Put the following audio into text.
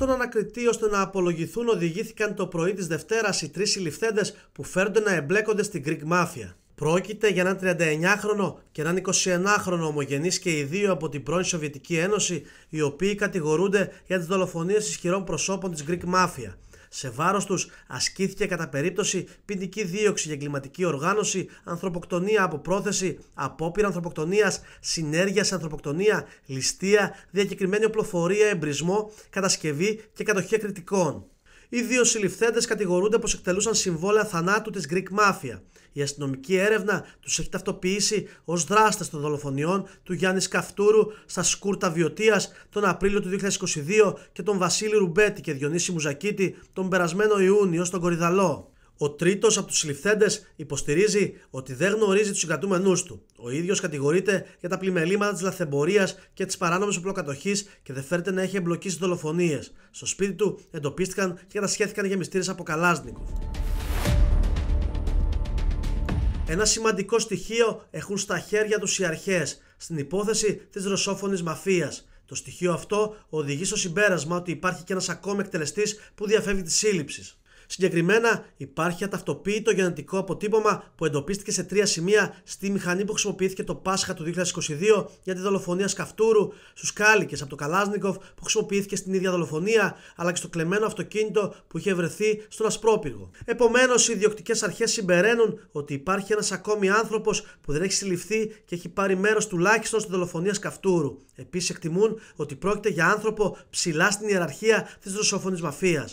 τον ανακριτή ώστε να απολογηθούν οδηγήθηκαν το πρωί της Δευτέρας οι τρεις συλληφθέντες που φέρνται να εμπλέκονται στην Greek Mafia. Πρόκειται για έναν 39χρονο και έναν 21χρονο ομογενής και οι δύο από την πρώην Σοβιετική Ένωση, οι οποίοι κατηγορούνται για τις δολοφονίες ισχυρών προσώπων της Greek Mafia. Σε βάρος τους ασκήθηκε κατά περίπτωση ποινική δίωξη για εγκληματική οργάνωση, ανθρωποκτονία από πρόθεση, απόπειρα ανθρωποκτονίας, συνέργεια σε ανθρωποκτονία, ληστεία, διακεκριμένη οπλοφορία, εμπρισμό, κατασκευή και κατοχή κριτικών οι δύο συλληφθέντες κατηγορούνται πως εκτελούσαν συμβόλαια θανάτου της Greek Mafia. Η αστυνομική έρευνα τους έχει ταυτοποιήσει ως δράστες των δολοφονιών του Γιάννης Καυτούρου στα Σκούρτα Βιωτίας τον Απρίλιο του 2022 και τον Βασίλη Ρουμπέτη και Διονύση Μουζακίτη τον περασμένο Ιούνιο στον Κορυδαλό. Ο τρίτος από τους συλληφθέντες υποστηρίζει ότι δεν γνωρίζει τους συγκρατούμενου του. Ο ίδιος κατηγορείται για τα πλημελήματα της λαθεμπορίας και της παράνομης οπλοκατοχής και δεν φέρεται να έχει εμπλοκή στις δολοφονίες. Στο σπίτι του εντοπίστηκαν και κατασχέθηκαν μυστήρε από Καλάσνικοφ. Ένα σημαντικό στοιχείο έχουν στα χέρια τους οι αρχές στην υπόθεση της ρωσόφωνης μαφίας. Το στοιχείο αυτό οδηγεί στο συμπέρασμα ότι υπάρχει και ένας ακόμη εκτελεστής που διαφεύγει της σύλληψης. Συγκεκριμένα, υπάρχει αταυτοποίητο γενετικό αποτύπωμα που εντοπίστηκε σε τρία σημεία στη μηχανή που χρησιμοποιήθηκε το Πάσχα του 2022 για τη δολοφονία Σκαφτούρου, στους κάλικες από το Καλάζνικοφ που χρησιμοποιήθηκε στην ίδια δολοφονία, αλλά και στο κλεμμένο αυτοκίνητο που είχε βρεθεί στον Ασπρόπυργο. Επομένως, οι ιδιοκτικές αρχές συμπεραίνουν ότι υπάρχει ένας ακόμη άνθρωπος που δεν έχει συλληφθεί και έχει πάρει μέρος τουλάχιστον στη δολοφονία Σκαφτούρου. Επίσης, εκτιμούν ότι πρόκειται για άνθρωπο ψηλά στην ιεραρχία της δροσόφωνη μαφία.